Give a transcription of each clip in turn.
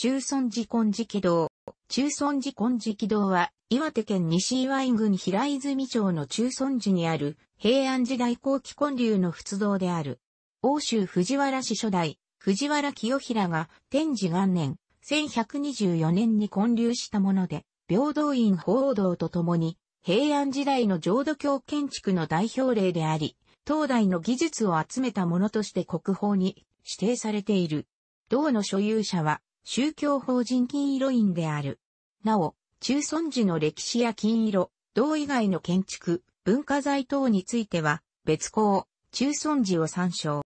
中村寺根寺軌道。中村寺根寺軌道は、岩手県西岩井郡平泉町の中村寺にある、平安時代後期建立の仏像である。欧州藤原氏初代、藤原清平が、天智元年、1124年に建立したもので、平等院報道とともに、平安時代の浄土教建築の代表例であり、当代の技術を集めたものとして国宝に指定されている。道の所有者は、宗教法人金色院である。なお、中村寺の歴史や金色、銅以外の建築、文化財等については、別校、中村寺を参照。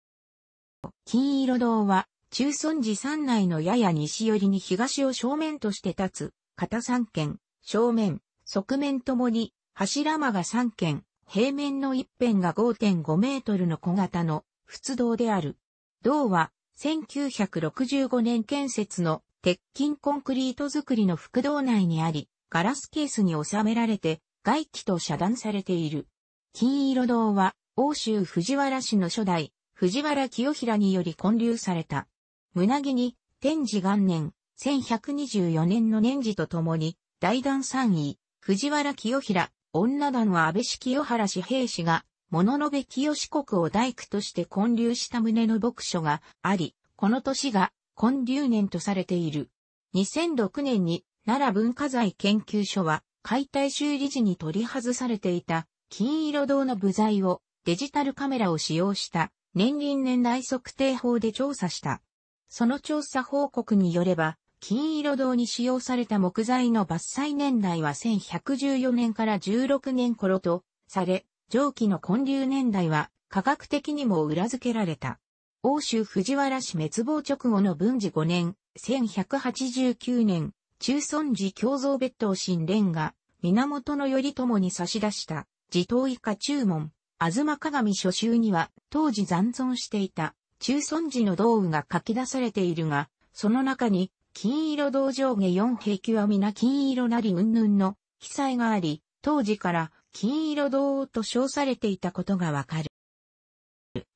金色堂は、中村寺山内のやや西寄りに東を正面として立つ、片三軒、正面、側面ともに、柱間が三軒、平面の一辺が5.5メートルの小型の、仏堂である。銅は、1965年建設の鉄筋コンクリート作りの副道内にあり、ガラスケースに収められて外気と遮断されている。金色堂は欧州藤原氏の初代藤原清平により建立された。胸毛に天智元年1124年の年次とともに大団3位藤原清平、女団は安倍氏清原氏兵士が物のべ清国を大工として建立した旨の牧書があり、この年が建立年とされている。2006年に奈良文化財研究所は解体修理時に取り外されていた金色銅の部材をデジタルカメラを使用した年輪年代測定法で調査した。その調査報告によれば、金色堂に使用された木材の伐採年代は1114年から16年頃とされ、上記の混流年代は科学的にも裏付けられた。欧州藤原氏滅亡直後の文治5年、1189年、中尊寺共造別当神蓮が、源頼朝に差し出した、自頭以下中門、東鏡初集には、当時残存していた、中尊寺の道具が書き出されているが、その中に、金色道上下4壁は皆金色なりぬんの記載があり、当時から金色堂と称されていたことがわかる。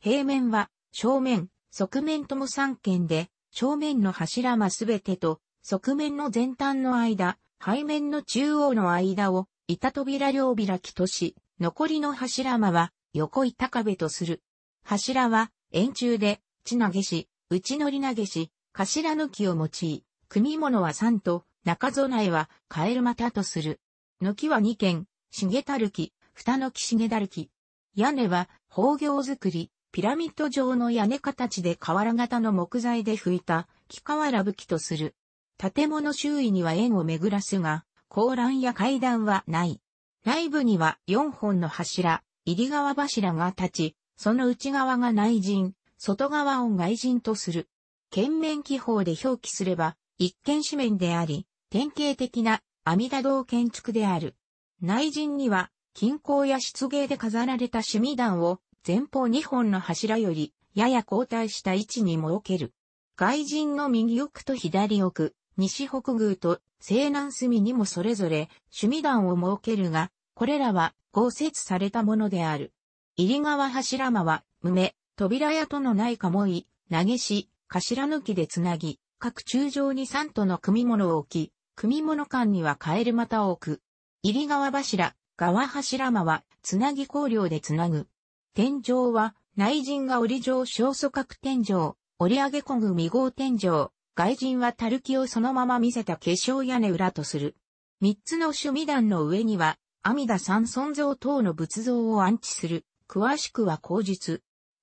平面は正面、側面とも3件で、正面の柱間すべてと、側面の前端の間、背面の中央の間を、板扉両開きとし、残りの柱間は、横板壁とする。柱は、円柱で、地投げし、内乗り投げし、頭抜きを用い、組物は3と、中備えは、カエル股とする。抜きは2件、茂たる木、蓋の木重だるき。屋根は、宝行作り、ピラミッド状の屋根形で瓦型の木材で吹いた、木瓦吹きとする。建物周囲には円を巡らすが、高欄や階段はない。内部には4本の柱、入り側柱が立ち、その内側が内陣、外側を外陣とする。剣面記法で表記すれば、一見紙面であり、典型的な阿弥陀堂建築である。内陣には、金鉱や漆芸で飾られた趣味団を、前方2本の柱より、やや後退した位置に設ける。外陣の右奥と左奥、西北宮と西南隅にもそれぞれ趣味団を設けるが、これらは合設されたものである。入側柱間は、梅、扉屋とのない鴨居、投げし、頭抜きでつなぎ、各中上に3との組物を置き、組物間にはカエル股を置く。入り川柱、川柱間は、つなぎ工量でつなぐ。天井は、内陣が折状小組閣天井、折上げ小組号天井、外陣はたるきをそのまま見せた化粧屋根裏とする。三つの趣味壇の上には、阿弥陀三尊像等の仏像を安置する。詳しくは口述。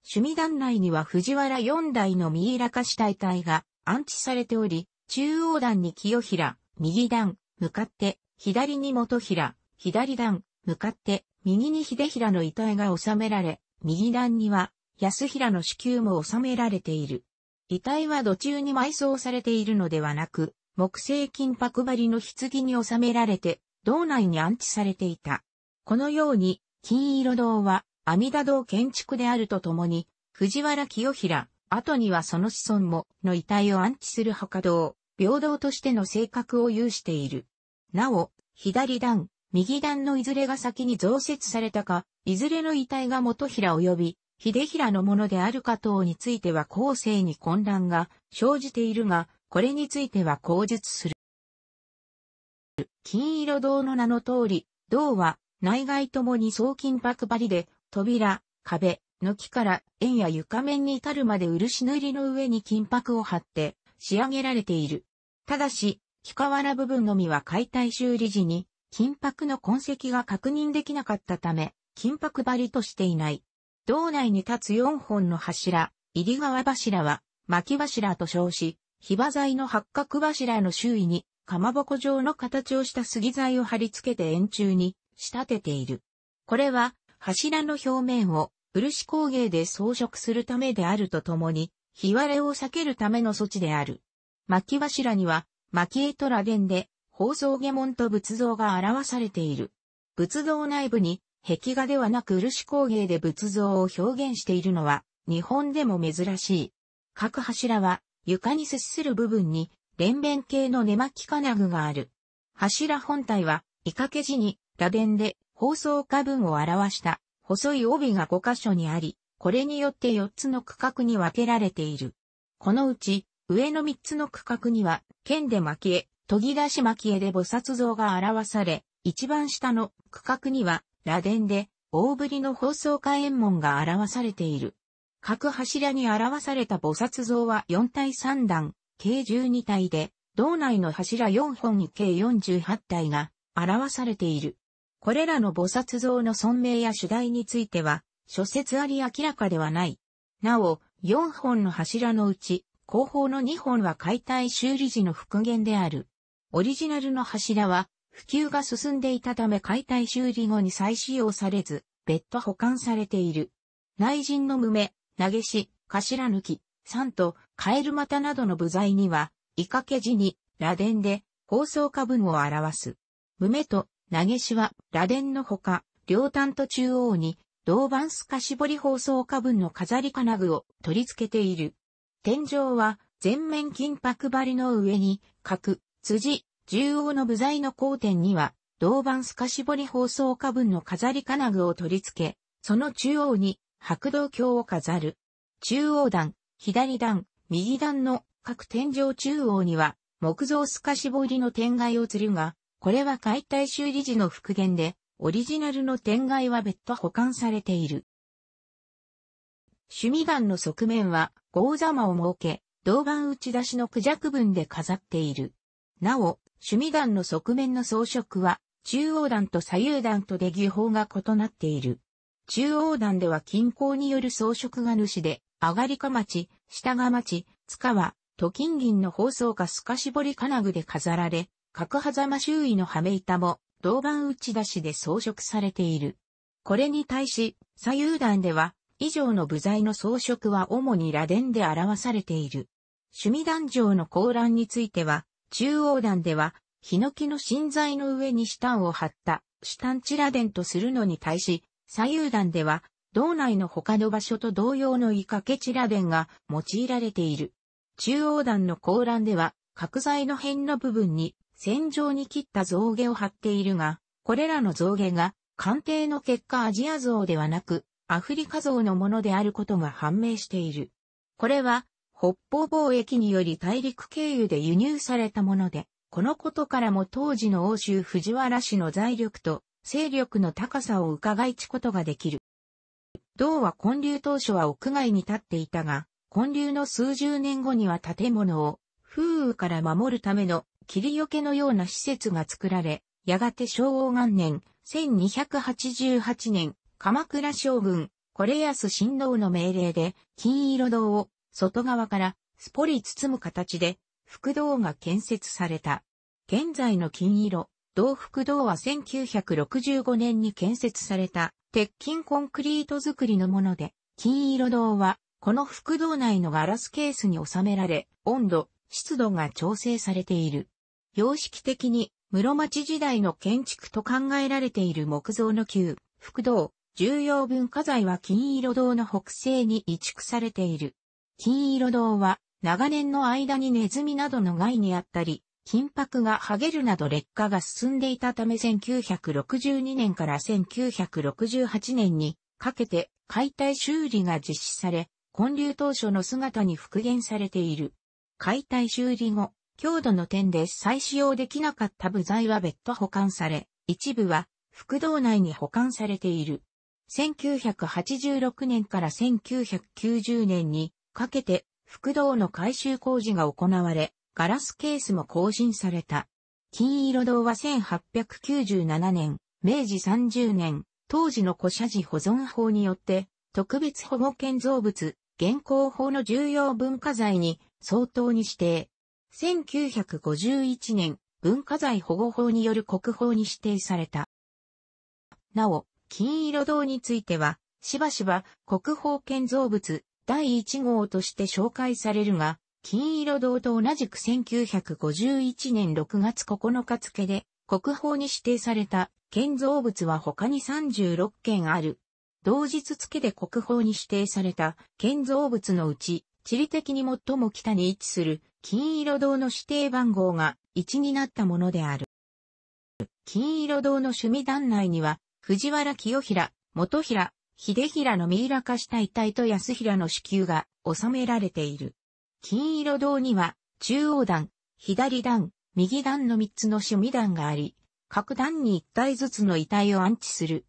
趣味団内には藤原四代の三浦化した遺体が安置されており、中央段に清平、右段、向かって左に元平、左段、向かって、右に秀平の遺体が収められ、右段には、安平の死宮も収められている。遺体は土中に埋葬されているのではなく、木製金箔張りの棺に収められて、道内に安置されていた。このように、金色堂は、阿弥陀堂建築であるとともに、藤原清平、後にはその子孫も、の遺体を安置する墓堂、平等としての性格を有している。なお、左段、右段のいずれが先に増設されたか、いずれの遺体が元平及び、秀平のものであるか等については後世に混乱が生じているが、これについては口述する。金色銅の名の通り、銅は内外ともに総金箔張りで、扉、壁、軒から円や床面に至るまで漆塗りの上に金箔を貼って仕上げられている。ただし、木瓦部分のみは解体修理時に金箔の痕跡が確認できなかったため、金箔張りとしていない。道内に立つ4本の柱、入川柱は、巻柱と称し、火場材の八角柱の周囲に、かまぼこ状の形をした杉材を貼り付けて円柱に仕立てている。これは、柱の表面を漆工芸で装飾するためであるとともに、火割れを避けるための措置である。巻柱には、キ絵と螺鈿で、宝蔵下門と仏像が表されている。仏像内部に、壁画ではなく漆工芸で仏像を表現しているのは、日本でも珍しい。各柱は、床に接する部分に、連弁形の根巻金具がある。柱本体は、イかけ地に、螺鈿で、放送下分を表した、細い帯が5箇所にあり、これによって4つの区画に分けられている。このうち、上の三つの区画には、剣でき絵、研ぎ出しき絵で菩薩像が表され、一番下の区画には、螺鈿で、大ぶりの放送火炎門が表されている。各柱に表された菩薩像は4体3段、計12体で、道内の柱4本に計48体が表されている。これらの菩薩像の尊名や主題については、諸説あり明らかではない。なお、4本の柱のうち、後方の2本は解体修理時の復元である。オリジナルの柱は、普及が進んでいたため解体修理後に再使用されず、別途保管されている。内陣の胸、投げし、頭抜き、三と、カエル股などの部材には、いかけ字に、螺鈿で、放送下分を表す。胸と、投げしは、螺鈿のほか、両端と中央に、銅板スカ絞り放送下分の飾り金具を取り付けている。天井は全面金箔張りの上に、角、辻、中央の部材の交点には、銅板透かし彫り包装花分の飾り金具を取り付け、その中央に白銅鏡を飾る。中央段、左段、右段の各天井中央には、木造透かし彫りの天蓋を吊るが、これは解体修理時の復元で、オリジナルの天蓋は別途保管されている。趣味団の側面は、豪間を設け、銅板打ち出しの孔雀文分で飾っている。なお、趣味団の側面の装飾は、中央団と左右団とで技法が異なっている。中央団では均衡による装飾が主で、上がりか町、下が町、塚は、と金銀の包装が透かし彫り金具で飾られ、角狭間周囲の羽目板も、銅板打ち出しで装飾されている。これに対し、左右段では、以上の部材の装飾は主に螺鈿で表されている。趣味壇上の高欄については、中央団では、ヒノキの芯材の上に下を張った、チ地螺鈿とするのに対し、左右段では、道内の他の場所と同様のイカケチ螺鈿が用いられている。中央段の高欄では、角材の辺の部分に線状に切った象牙を貼っているが、これらの象牙が鑑定の結果アジア像ではなく、アフリカ像のものであることが判明している。これは、北方貿易により大陸経由で輸入されたもので、このことからも当時の欧州藤原氏の財力と勢力の高さを伺いちことができる。銅は建立当初は屋外に立っていたが、建立の数十年後には建物を風雨から守るための霧よけのような施設が作られ、やがて昭和元年1288年鎌倉将軍、これす新道の命令で、金色堂を外側からすっぽり包む形で、副堂が建設された。現在の金色、道副堂は1965年に建設された鉄筋コンクリート造りのもので、金色堂はこの副堂内のガラスケースに収められ、温度、湿度が調整されている。様式的に室町時代の建築と考えられている木造の旧、副堂、重要文化財は金色堂の北西に移築されている。金色堂は長年の間にネズミなどの害にあったり、金箔が剥げるなど劣化が進んでいたため1962年から1968年にかけて解体修理が実施され、建立当初の姿に復元されている。解体修理後、強度の点で再使用できなかった部材は別途保管され、一部は副道内に保管されている。1986年から1990年にかけて、副道の改修工事が行われ、ガラスケースも更新された。金色堂は1897年、明治30年、当時の古社寺保存法によって、特別保護建造物、現行法の重要文化財に相当に指定。1951年、文化財保護法による国宝に指定された。なお、金色堂については、しばしば国宝建造物第1号として紹介されるが、金色堂と同じく1951年6月9日付で国宝に指定された建造物は他に36件ある。同日付で国宝に指定された建造物のうち、地理的に最も北に位置する金色堂の指定番号が1になったものである。金色堂の趣味団内には藤原清平、元平、秀平のミイラ化した遺体と安平の子宮が収められている。金色堂には、中央段、左段、右段の3つの趣味段があり、各段に1体ずつの遺体を安置する。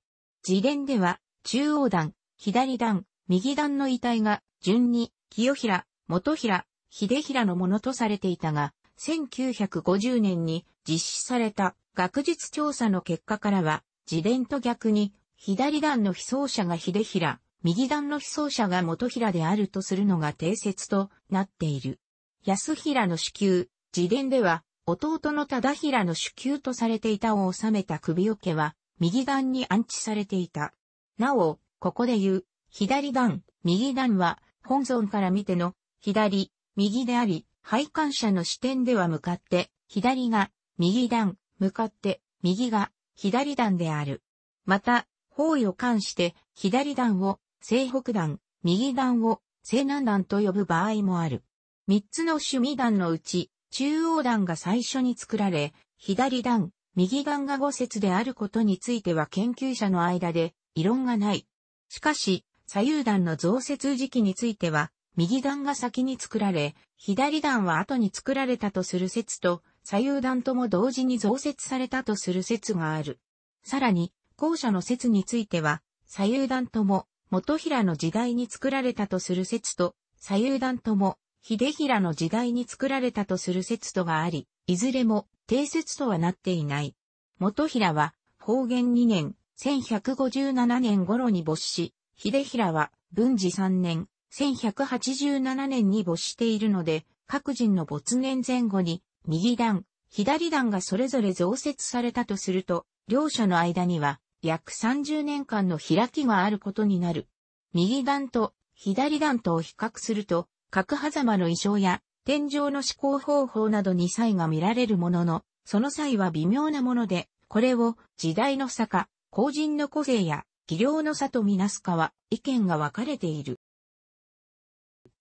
自伝では、中央段、左段、右段の遺体が、順に、清平、元平、秀平のものとされていたが、1950年に実施された学術調査の結果からは、自伝と逆に、左段の被走者が秀平、右段の被走者が元平であるとするのが定説となっている。安平の支給、自伝では、弟の忠平の支給とされていたを収めた首よけは、右段に安置されていた。なお、ここで言う、左段、右段は、本尊から見ての、左、右であり、配管者の視点では向かって、左が、右段、向かって、右が、左段である。また、方位を関して左段を西北段、右段を西南段と呼ぶ場合もある。三つの趣味段のうち、中央段が最初に作られ、左段、右段が五節であることについては研究者の間で異論がない。しかし、左右段の増設時期については、右段が先に作られ、左段は後に作られたとする説と、左右弾とも同時に増設されたとする説がある。さらに、後者の説については、左右弾とも、元平の時代に作られたとする説と、左右弾とも、秀平の時代に作られたとする説とがあり、いずれも定説とはなっていない。元平は、方言2年、1157年頃に没し、秀平は、文治3年、1187年に没しているので、各人の没年前後に、右段、左段がそれぞれ増設されたとすると、両者の間には約30年間の開きがあることになる。右段と左段とを比較すると、角狭間の衣装や天井の思行方法などに差異が見られるものの、その際は微妙なもので、これを時代の差か、後人の個性や技量の差とみなすかは意見が分かれている。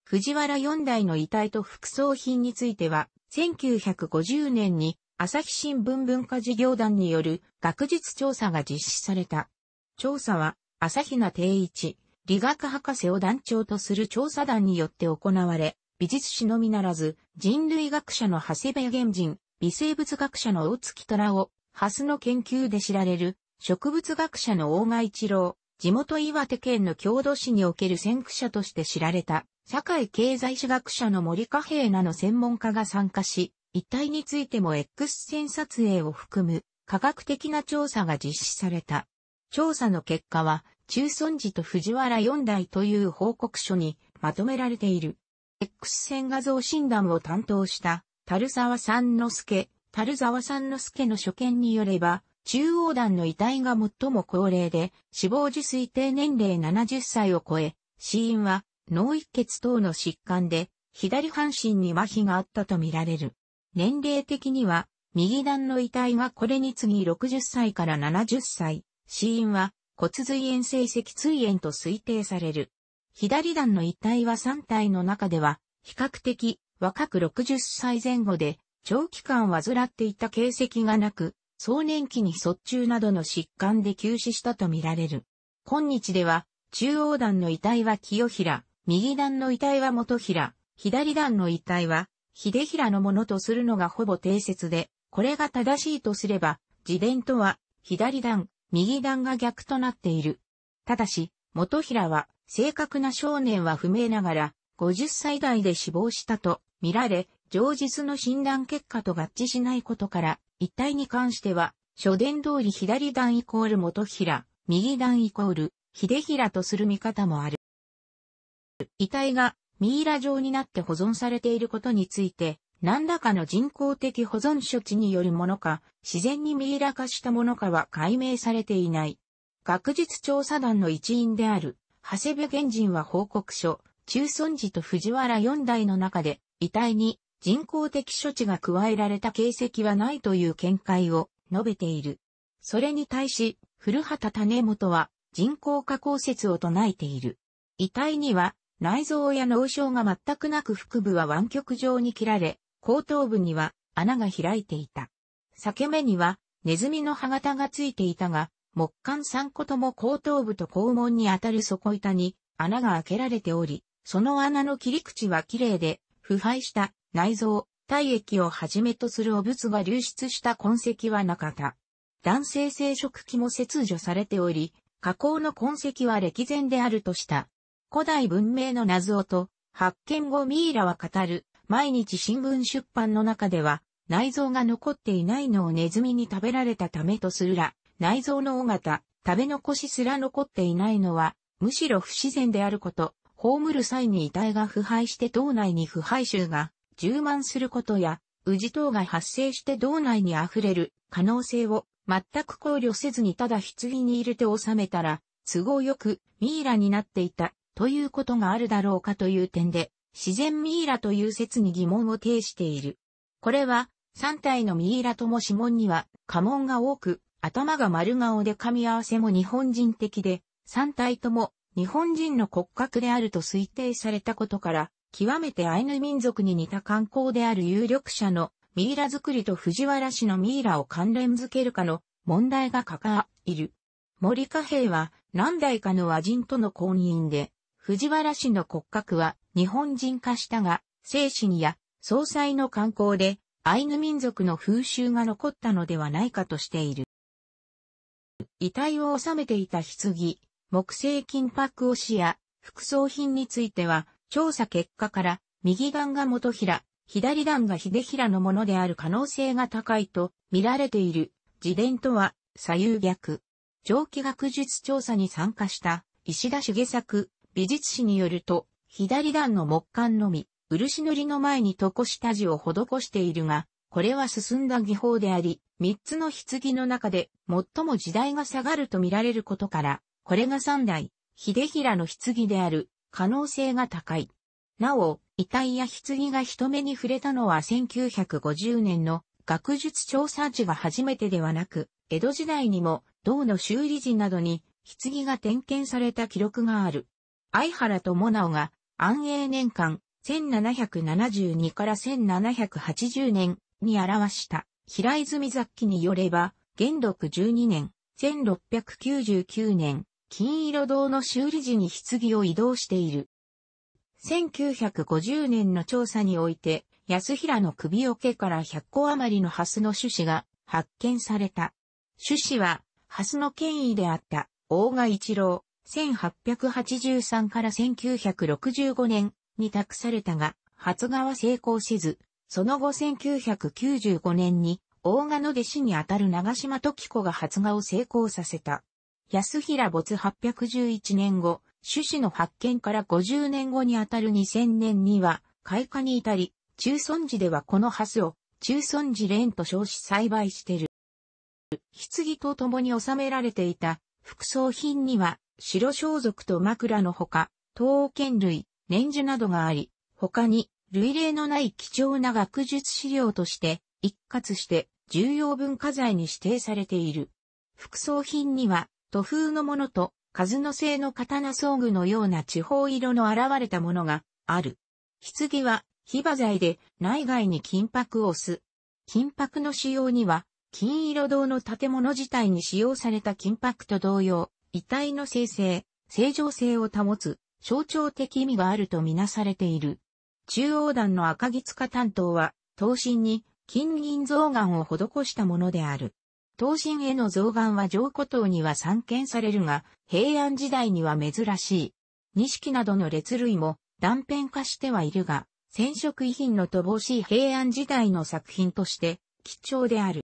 藤原四代の遺体と副葬品については、1950年に朝日新聞文化事業団による学術調査が実施された。調査は朝比奈定一、理学博士を団長とする調査団によって行われ、美術史のみならず、人類学者の長谷部源人、微生物学者の大月虎を、ハスの研究で知られる、植物学者の大賀一郎、地元岩手県の郷土史における先駆者として知られた、社会経済史学者の森加平なの専門家が参加し、一体についても X 線撮影を含む科学的な調査が実施された。調査の結果は、中尊寺と藤原四代という報告書にまとめられている。X 線画像診断を担当した、樽沢三之助、樽沢三之助の所見によれば、中央段の遺体が最も高齢で、死亡時推定年齢70歳を超え、死因は脳一血等の疾患で、左半身に麻痺があったとみられる。年齢的には、右段の遺体がこれに次60歳から70歳、死因は骨髄炎性脊椎炎と推定される。左段の遺体は3体の中では、比較的若く60歳前後で、長期間患っていた形跡がなく、壮年期に卒中などの疾患で急死したとみられる。今日では、中央段の遺体は清平、右段の遺体は元平、左段の遺体は、秀平のものとするのがほぼ定説で、これが正しいとすれば、自伝とは、左段、右段が逆となっている。ただし、元平は、正確な少年は不明ながら、50歳代で死亡したと見られ、上述の診断結果と合致しないことから、一体に関しては、初伝通り左段イコール元平、右段イコール、秀平とする見方もある。遺体がミイラ状になって保存されていることについて、何らかの人工的保存処置によるものか、自然にミイラ化したものかは解明されていない。学術調査団の一員である、長谷部源人は報告書、中尊寺と藤原四代の中で、遺体に人工的処置が加えられた形跡はないという見解を述べている。それに対し、古畑種元は人工加工説を唱えている。遺体には内臓や脳症が全くなく腹部は湾曲状に切られ、後頭部には穴が開いていた。裂け目にはネズミの歯型がついていたが、木管3個とも後頭部と肛門にあたる底板に穴が開けられており、その穴の切り口は綺麗で、腐敗した内臓、体液をはじめとする汚物が流出した痕跡はなかった。男性生殖器も切除されており、加工の痕跡は歴然であるとした。古代文明の謎をと、発見後ミイラは語る、毎日新聞出版の中では、内臓が残っていないのをネズミに食べられたためとするら、内臓の尾形、食べ残しすら残っていないのは、むしろ不自然であること、葬る際に遺体が腐敗して島内に腐敗臭が充満することや、宇治等が発生して道内に溢れる可能性を全く考慮せずにただ棺に入れて収めたら、都合よくミイラになっていたということがあるだろうかという点で、自然ミイラという説に疑問を呈している。これは、三体のミイラとも指紋には、家紋が多く、頭が丸顔で噛み合わせも日本人的で、三体とも日本人の骨格であると推定されたことから、極めてアイヌ民族に似た観光である有力者のミイラ作りと藤原氏のミイラを関連づけるかの問題が関わいる。森家兵は何代かの和人との婚姻で藤原氏の骨格は日本人化したが、精神や総裁の観光でアイヌ民族の風習が残ったのではないかとしている。遺体を収めていた棺、木製金箔押しや副葬品については、調査結果から、右段が元平、左段が秀平のものである可能性が高いと見られている。自伝とは、左右逆。蒸気学術調査に参加した、石田茂作、美術史によると、左段の木管のみ、漆塗りの前に床下地を施しているが、これは進んだ技法であり、三つの棺の中で最も時代が下がると見られることから、これが三代、秀平の棺である可能性が高い。なお、遺体や棺が人目に触れたのは1950年の学術調査時が初めてではなく、江戸時代にも銅の修理時などに棺が点検された記録がある。相原智直が安永年間1772から1780年に表した平泉雑記によれば、元禄12年、1699年、金色堂の修理時に棺を移動している。1950年の調査において、安平の首桶から100個余りのハスの種子が発見された。種子は、ハスの権威であった、大賀一郎、1883から1965年に託されたが、発芽は成功せず、その後1995年に、大賀の弟子にあたる長島時子が発芽を成功させた。安平没811年後、種子の発見から50年後にあたる2000年には、開花に至り、中村寺ではこのハスを、中村寺蓮と称し栽培してる。棺と共に収められていた、副葬品には、白装束と枕のほか、刀剣類、年樹などがあり、他に類例のない貴重な学術資料として、一括して重要文化財に指定されている。副葬品には、土風のものと、数の製の刀装具のような地方色の現れたものがある。棺は、非馬材で内外に金箔をす。金箔の使用には、金色堂の建物自体に使用された金箔と同様、遺体の生成、正常性を保つ、象徴的意味があるとみなされている。中央団の赤木塚担当は、刀身に金銀増眼を施したものである。刀身への増眼は上古刀には散見されるが、平安時代には珍しい。錦などの列類も断片化してはいるが、染色遺品の乏しい平安時代の作品として貴重である。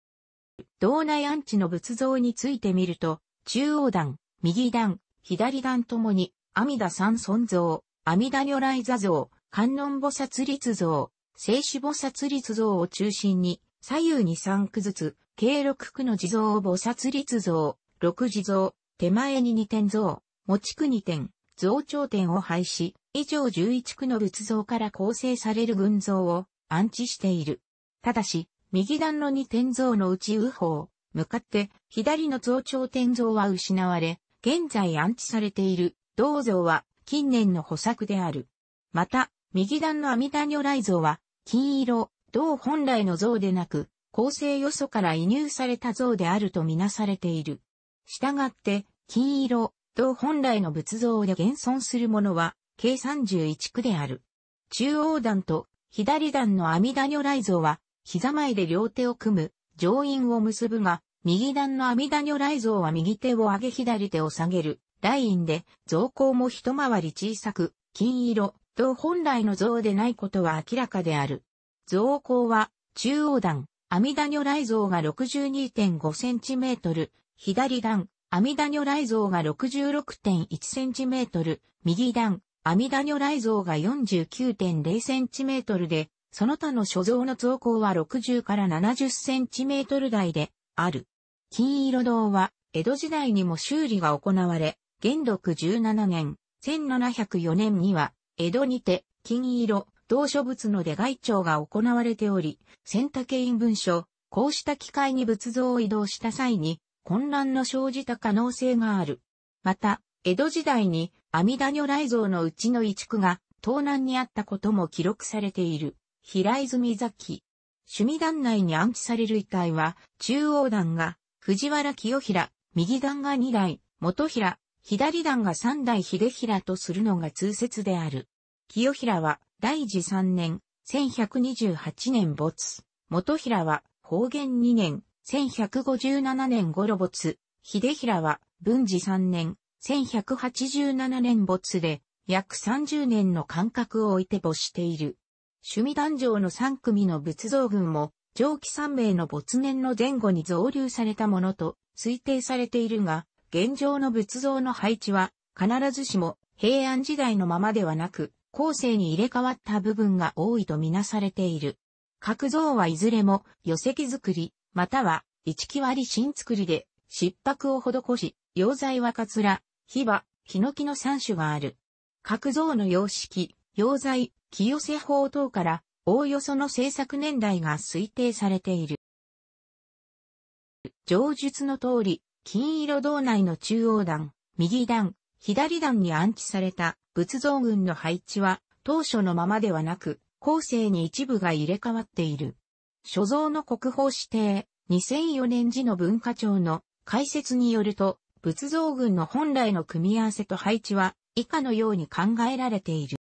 道内安置の仏像についてみると、中央団、右段、左段ともに、阿弥陀三尊像、阿弥陀如来座像、観音菩薩立像、聖子菩薩立像を中心に、左右に三区ずつ、計六区の地蔵を菩薩立像、六地蔵、手前に二点像、持ち区二点、増長点を廃止、以上十一区の仏像から構成される群像を安置している。ただし、右段の二点像のうち右方、向かって左の増長点像は失われ、現在安置されている銅像は近年の補作である。また、右段の阿弥陀如来像は、金色、銅本来の像でなく、構成よそから移入された像であるとみなされている。したがって、金色、銅本来の仏像で現存するものは、計31区である。中央段と左段の阿弥陀如来像は、膝前で両手を組む、上院を結ぶが、右段の阿弥陀如来像は右手を上げ左手を下げるラインで、像高も一回り小さく、金色、と本来の像でないことは明らかである。像高は、中央段、阿弥陀如来像が 62.5cm、左段、阿弥陀如来像が 66.1cm、右段、阿弥陀如来像が 49.0cm で、その他の所蔵の像高は60から 70cm 台である。金色堂は、江戸時代にも修理が行われ、元禄17年、1704年には、江戸にて、金色、同書物の出外帳が行われており、千竹院文書、こうした機会に仏像を移動した際に、混乱の生じた可能性がある。また、江戸時代に阿弥陀如来像のうちの一区が東南にあったことも記録されている。平泉崎。趣味団内に安置される遺体は、中央団が藤原清平、右段が2代、元平、左段が3代秀平とするのが通説である。清平は、大次3年、1128年没。元平は、方言2年、1157年頃没。秀平は、文治3年、1187年没で、約30年の間隔を置いて没している。趣味壇上の3組の仏像群も、上記3名の没年の前後に増流されたものと推定されているが、現状の仏像の配置は必ずしも平安時代のままではなく、後世に入れ替わった部分が多いとみなされている。各像はいずれも寄席作り、または一木割新作りで失白を施し、溶剤はカツラ、火バ、ヒノキの3種がある。各像の様式、溶剤、清瀬法等からおおよその制作年代が推定されている。上述の通り、金色堂内の中央段、右段、左段に安置された仏像群の配置は当初のままではなく、後世に一部が入れ替わっている。所蔵の国宝指定、2004年時の文化庁の解説によると、仏像群の本来の組み合わせと配置は以下のように考えられている。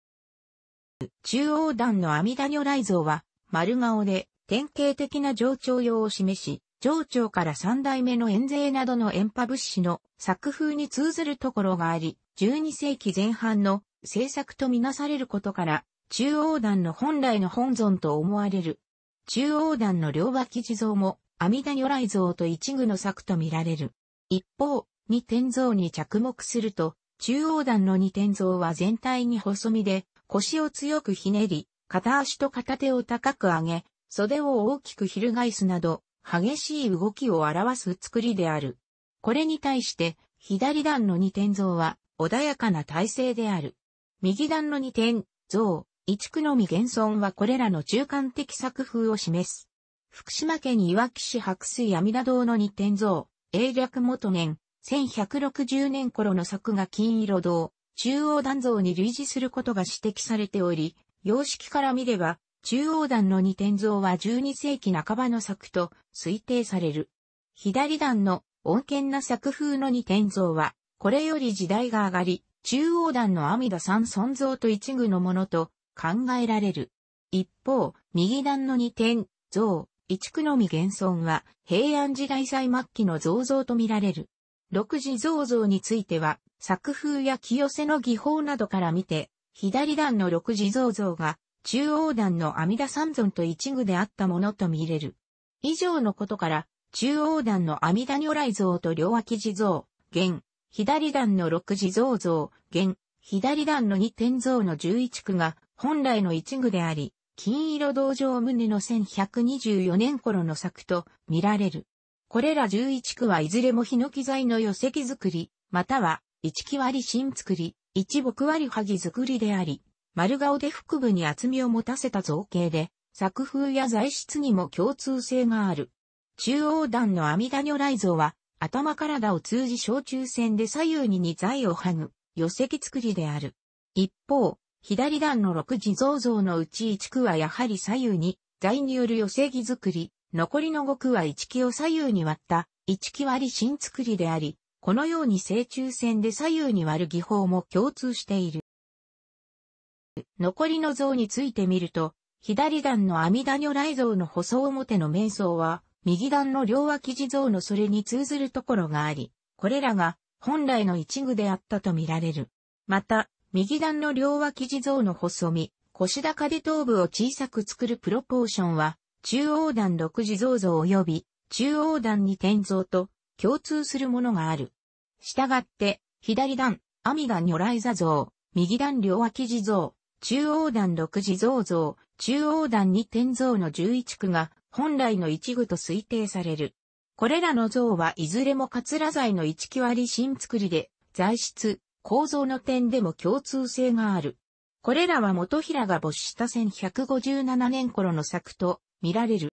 中央段の阿弥陀如来像は、丸顔で、典型的な上長用を示し、上長から三代目の遠税などの遠波物資の作風に通ずるところがあり、12世紀前半の制作とみなされることから、中央段の本来の本尊と思われる。中央段の両脇地蔵も、阿弥陀如来像と一具の作と見られる。一方、二天像に着目すると、中央段の二天像は全体に細身で、腰を強くひねり、片足と片手を高く上げ、袖を大きく翻すなど、激しい動きを表す作りである。これに対して、左段の二点像は、穏やかな体勢である。右段の二点像、一区のみ現存はこれらの中間的作風を示す。福島県いわき市白水阿弥陀堂の二点像、英略元年、1160年頃の作画金色堂、中央段像に類似することが指摘されており、様式から見れば、中央段の二点像は12世紀半ばの作と推定される。左段の穏健な作風の二点像は、これより時代が上がり、中央段の阿弥陀三尊像と一具のものと考えられる。一方、右段の二点像、一区のみ現存は、平安時代最末期の像像と見られる。六次像像については、作風や清瀬の技法などから見て、左段の六地蔵像が、中央段の阿弥陀三尊と一具であったものと見れる。以上のことから、中央段の阿弥陀如来像と両脇地蔵、現、左段の六地蔵像、現、左段の二天像の十一区が、本来の一具であり、金色道場胸の1124年頃の作と見られる。これら十一区はいずれもヒ材の寄席作り、または一木割新作り、一木割萩作りであり、丸顔で腹部に厚みを持たせた造形で、作風や材質にも共通性がある。中央段の阿弥陀如来像は、頭体を通じ小中線で左右に二材を剥ぐ、寄席作りである。一方、左段の六地蔵像のうち一区はやはり左右に、材による寄席作り、残りの五区は一木を左右に割った、一木割新作りであり、このように正中線で左右に割る技法も共通している。残りの像についてみると、左段の阿弥陀如来像の細表の面相は、右段の両脇地蔵のそれに通ずるところがあり、これらが本来の一具であったとみられる。また、右段の両脇地蔵の細身、腰高で頭部を小さく作るプロポーションは、中央段六地蔵像及び、中央段に天像と、共通するものがある。したがって、左段、阿弥陀如来座像、右段両脇地像、中央段六地蔵像、中央段二天像の十一区が本来の一具と推定される。これらの像はいずれも桂材の一木割り新作りで、材質、構造の点でも共通性がある。これらは元平が没した1157年頃の作と見られる。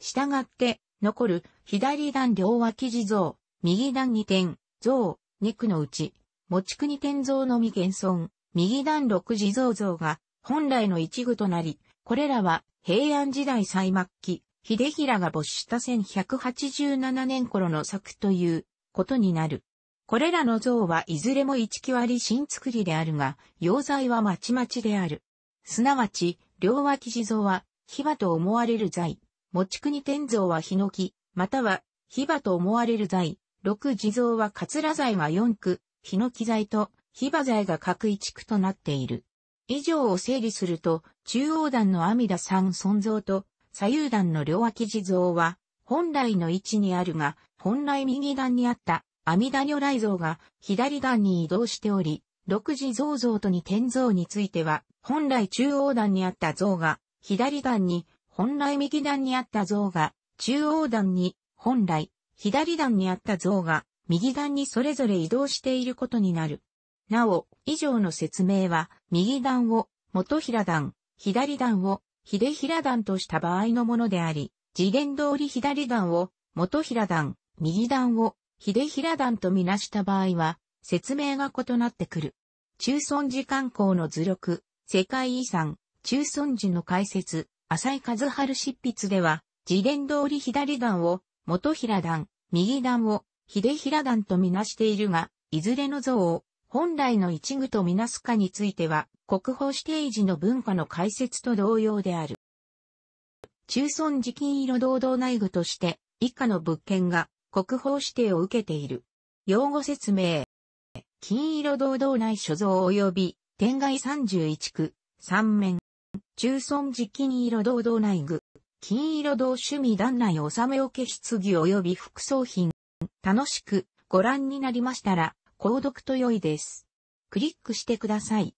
したがって、残る左段両脇地蔵、右段二点、像、二区のうち、持区2天像のみ現存、右段六地蔵像が本来の一具となり、これらは平安時代最末期、秀平が没した1187年頃の作ということになる。これらの像はいずれも一木割新作りであるが、要材はまちまちである。すなわち、両脇地蔵は、牙と思われる材、持ち国天像はヒノキ、またはヒバと思われる材、六地蔵はカツラ材が四区、ヒノキ材とヒバ材が各一区となっている。以上を整理すると、中央段の阿弥陀三尊像と左右段の両脇地蔵は、本来の位置にあるが、本来右段にあった阿弥陀如来像が左段に移動しており、六地蔵像と二天像については、本来中央段にあった像が左段に本来右段にあった像が、中央段に、本来、左段にあった像が、右段にそれぞれ移動していることになる。なお、以上の説明は、右段を、元平段、左段を、秀平段とした場合のものであり、次元通り左段を、元平段、右段を、秀平段とみなした場合は、説明が異なってくる。中尊寺観光の図録、世界遺産、中尊寺の解説、浅井和春執筆では、自伝通り左段を、元平段、右段を、秀平段とみなしているが、いずれの像を、本来の一具とみなすかについては、国宝指定時の文化の解説と同様である。中村寺金色堂々内具として、以下の物件が、国宝指定を受けている。用語説明。金色堂々内所蔵及び、天外31区、3面。中村寺金色堂堂内具。金色堂趣味団内納め受け質疑及び副葬品。楽しくご覧になりましたら、購読と良いです。クリックしてください。